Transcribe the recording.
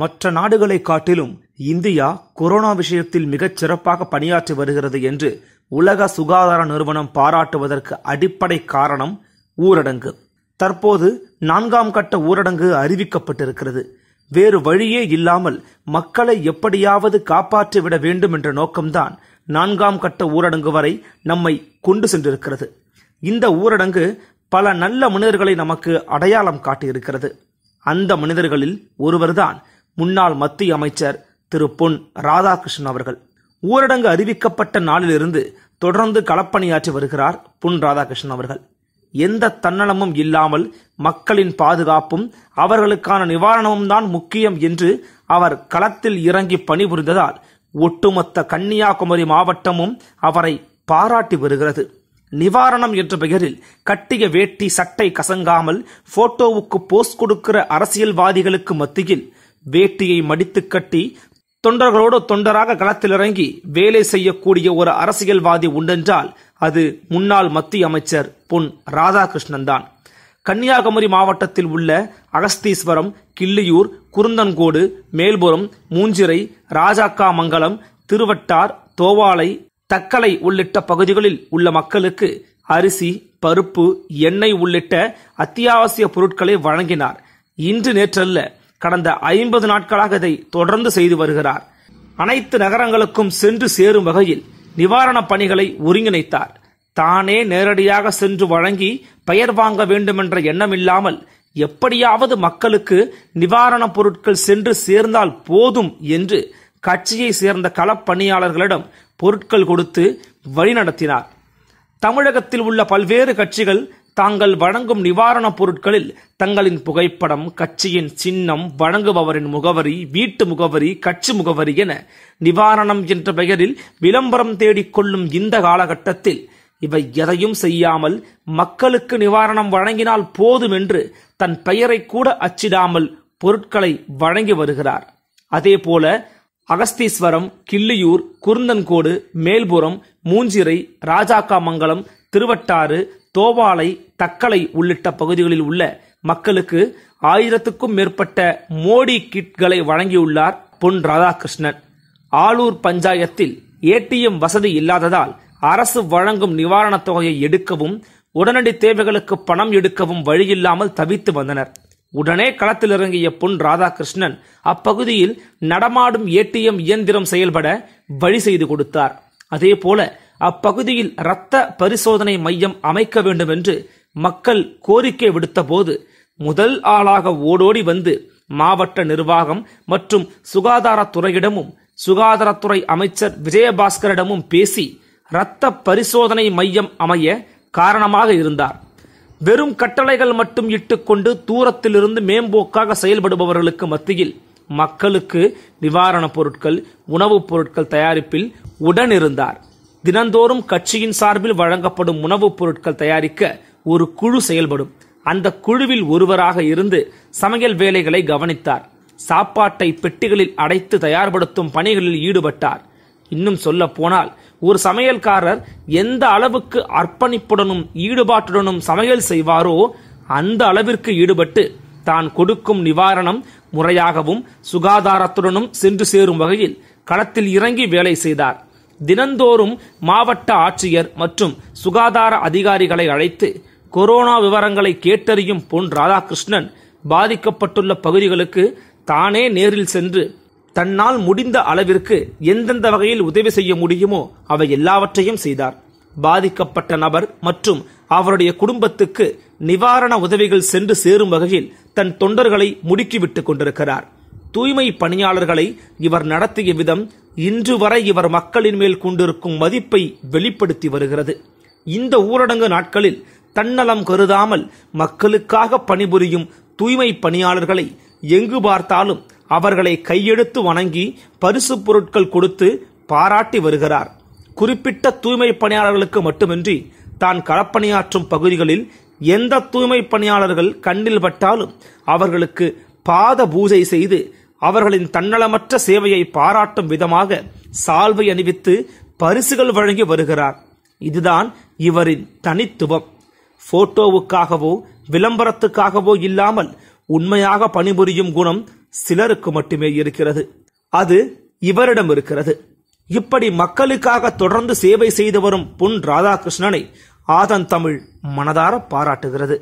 மற்ற நாடுகளை காட்டிலும் இந்தியா கொரோனா விஷயத்தில் மிகச் சிறப்பாக பணியாற்றி வருகிறது என்று உலக சுகாதார நிறுவனம் பாராட்டுவதற்கு அடிப்படை காரணம் ஊரடங்கு தற்போது நான்காம் கட்ட ஊரடங்கு அறிவிக்கப்பட்டிருக்கிறது வேறு வழியே இல்லாமல் மக்களை எப்படியாவது காப்பாற்றிவிட வேண்டும் என்ற நோக்கம்தான் நான்காம் கட்ட ஊரடங்கு வரை நம்மை கொண்டு சென்றிருக்கிறது இந்த ஊரடங்கு பல நல்ல மனிதர்களை நமக்கு அடையாளம் காட்டியிருக்கிறது அந்த மனிதர்களில் ஒருவர்தான் முன்னாள் மத்திய அமைச்சர் திரு பொன் ராதாகிருஷ்ணன் அவர்கள் ஊரடங்கு அறிவிக்கப்பட்ட நாளிலிருந்து தொடர்ந்து களப்பணியாற்றி வருகிறார் பொன் ராதாகிருஷ்ணன் அவர்கள் எந்த தன்னலமும் இல்லாமல் மக்களின் பாதுகாப்பும் அவர்களுக்கான நிவாரணமும் தான் முக்கியம் என்று அவர் களத்தில் இறங்கி பணிபுரிந்ததால் ஒட்டுமொத்த கன்னியாகுமரி மாவட்டமும் அவரை பாராட்டி வருகிறது நிவாரணம் என்ற பெயரில் கட்டிய வேட்டி சட்டை கசங்காமல் போட்டோவுக்கு போஸ்ட் கொடுக்கிற அரசியல்வாதிகளுக்கு மத்தியில் வேட்டியை மடித்து கட்டி தொண்டர்களோடு தொண்டராக இறங்கி வேலை செய்யக்கூடிய ஒரு அரசியல்வாதி உண்டென்றால் அது முன்னாள் மத்திய அமைச்சர் பொன் ராதாகிருஷ்ணன் தான் கன்னியாகுமரி மாவட்டத்தில் உள்ள அகஸ்தீஸ்வரம் கிள்ளியூர் குருந்தன்கோடு மேல்புறம் மூஞ்சிரை ராஜாக்காமங்கலம் திருவட்டார் தோவாளை தக்கலை உள்ளிட்ட பகுதிகளில் உள்ள மக்களுக்கு அரிசி பருப்பு எண்ணெய் உள்ளிட்ட அத்தியாவசிய பொருட்களை வழங்கினார் இன்று நேற்றல்ல கடந்த ஐம்பது நாட்களாக இதை தொடர்ந்து செய்து வருகிறார் அனைத்து நகரங்களுக்கும் சென்று சேரும் வகையில் நிவாரணப் பணிகளை ஒருங்கிணைத்தார் தானே நேரடியாக சென்று வழங்கி பெயர் வாங்க வேண்டுமென்ற எண்ணம் இல்லாமல் எப்படியாவது மக்களுக்கு நிவாரணப் பொருட்கள் சென்று சேர்ந்தால் போதும் என்று கட்சியை சேர்ந்த களப்பணியாளர்களிடம் பொருட்கள் கொடுத்து வழிநடத்தினார் தமிழகத்தில் உள்ள பல்வேறு கட்சிகள் தாங்கள் வழங்கும் நிவாரணப் பொருட்களில் தங்களின் புகைப்படம் கட்சியின் சின்னம் வழங்குபவரின் முகவரி வீட்டு முகவரி கட்சி முகவரி என நிவாரணம் என்ற பெயரில் விளம்பரம் தேடிக்கொள்ளும் இந்த காலகட்டத்தில் இவை எதையும் செய்யாமல் மக்களுக்கு நிவாரணம் வழங்கினால் போதும் என்று தன் பெயரை கூட அச்சிடாமல் பொருட்களை வழங்கி வருகிறார் அதேபோல அகஸ்தீஸ்வரம் கிள்ளியூர் குருந்தன்கோடு மேல்புறம் மூஞ்சிரை ராஜாக்காமங்கலம் திருவட்டாறு தோவாலை தக்கலை உள்ளிட்ட பகுதிகளில் உள்ள மக்களுக்கு ஆயிரத்துக்கும் மேற்பட்ட மோடி கிட்களை வழங்கியுள்ளார் பொன் ராதாகிருஷ்ணன் ஆலூர் பஞ்சாயத்தில் ஏடிஎம் வசதி இல்லாததால் அரசு வழங்கும் நிவாரணத் தொகையை எடுக்கவும் உடனடி தேவைகளுக்கு பணம் எடுக்கவும் வழியில்லாமல் தவித்து வந்தனர் உடனே களத்தில் இறங்கிய பொன் ராதாகிருஷ்ணன் அப்பகுதியில் நடமாடும் ஏடிஎம் இயந்திரம் செயல்பட வழி செய்து கொடுத்தார் அதேபோல அப்பகுதியில் இரத்த பரிசோதனை மையம் அமைக்க வேண்டும் என்று மக்கள் கோரிக்கை விடுத்தபோது முதல் ஆளாக ஓடோடி வந்து மாவட்ட நிர்வாகம் மற்றும் சுகாதாரத்துறையிடமும் சுகாதாரத்துறை அமைச்சர் விஜயபாஸ்கரிடமும் பேசி இரத்த பரிசோதனை மையம் அமைய காரணமாக இருந்தார் வெறும் கட்டளைகள் மட்டும் இட்டுக்கொண்டு தூரத்திலிருந்து மேம்போக்காக செயல்படுபவர்களுக்கு மத்தியில் மக்களுக்கு நிவாரணப் பொருட்கள் உணவுப் பொருட்கள் தயாரிப்பில் உடனிருந்தார் தினந்தோறும் கட்சியின் சார்பில் வழங்கப்படும் உணவுப் பொருட்கள் தயாரிக்க ஒரு குழு செயல்படும் அந்த குழுவில் ஒருவராக இருந்து சமையல் வேலைகளை கவனித்தார் சாப்பாட்டை பெட்டிகளில் அடைத்து தயார்படுத்தும் பணிகளில் ஈடுபட்டார் இன்னும் சொல்ல போனால் ஒரு சமையல்காரர் எந்த அளவுக்கு அர்ப்பணிப்புடனும் ஈடுபாட்டுடனும் சமையல் செய்வாரோ அந்த அளவிற்கு ஈடுபட்டு தான் கொடுக்கும் நிவாரணம் முறையாகவும் சுகாதாரத்துடனும் சென்று சேரும் வகையில் களத்தில் இறங்கி வேலை செய்தார் தினந்தோறும் மாவட்ட ஆட்சியர் மற்றும் சுகாதார அதிகாரிகளை அழைத்து கொரோனா விவரங்களை கேட்டறியும் பொன் ராதாகிருஷ்ணன் பாதிக்கப்பட்டுள்ள பகுதிகளுக்கு தானே நேரில் சென்று தன்னால் முடிந்த அளவிற்கு எந்தெந்த வகையில் உதவி செய்ய முடியுமோ அவை எல்லாவற்றையும் செய்தார் பாதிக்கப்பட்ட நபர் மற்றும் அவருடைய குடும்பத்துக்கு நிவாரண உதவிகள் சென்று சேரும் வகையில் தன் தொண்டர்களை முடுக்கிவிட்டு கொண்டிருக்கிறார் தூய்மை பணியாளர்களை இவர் நடத்திய விதம் இன்று வரை இவர் மக்களின் மேல் கொண்டிருக்கும் மதிப்பை வெளிப்படுத்தி வருகிறது இந்த ஊரடங்கு நாட்களில் தன்னலம் கருதாமல் மக்களுக்காக பணிபுரியும் தூய்மை பணியாளர்களை எங்கு பார்த்தாலும் அவர்களை கையெடுத்து வணங்கி பரிசு பொருட்கள் கொடுத்து பாராட்டி வருகிறார் குறிப்பிட்ட தூய்மை பணியாளர்களுக்கு மட்டுமின்றி தான் களப்பணியாற்றும் பகுதிகளில் எந்த தூய்மை பணியாளர்கள் கண்ணில் பட்டாலும் அவர்களுக்கு பாத பூஜை செய்து அவர்களின் தன்னலமற்ற சேவையை பாராட்டும் விதமாக சால்வை அணிவித்து பரிசுகள் வழங்கி வருகிறார் இதுதான் இவரின் தனித்துவம் போட்டோவுக்காகவோ விளம்பரத்துக்காகவோ இல்லாமல் உண்மையாக பணிபுரியும் குணம் சிலருக்கு மட்டுமே இருக்கிறது அது இவரிடம் இருக்கிறது இப்படி மக்களுக்காக தொடர்ந்து சேவை செய்து வரும் பொன் ராதாகிருஷ்ணனை ஆதன் தமிழ் மனதார பாராட்டுகிறது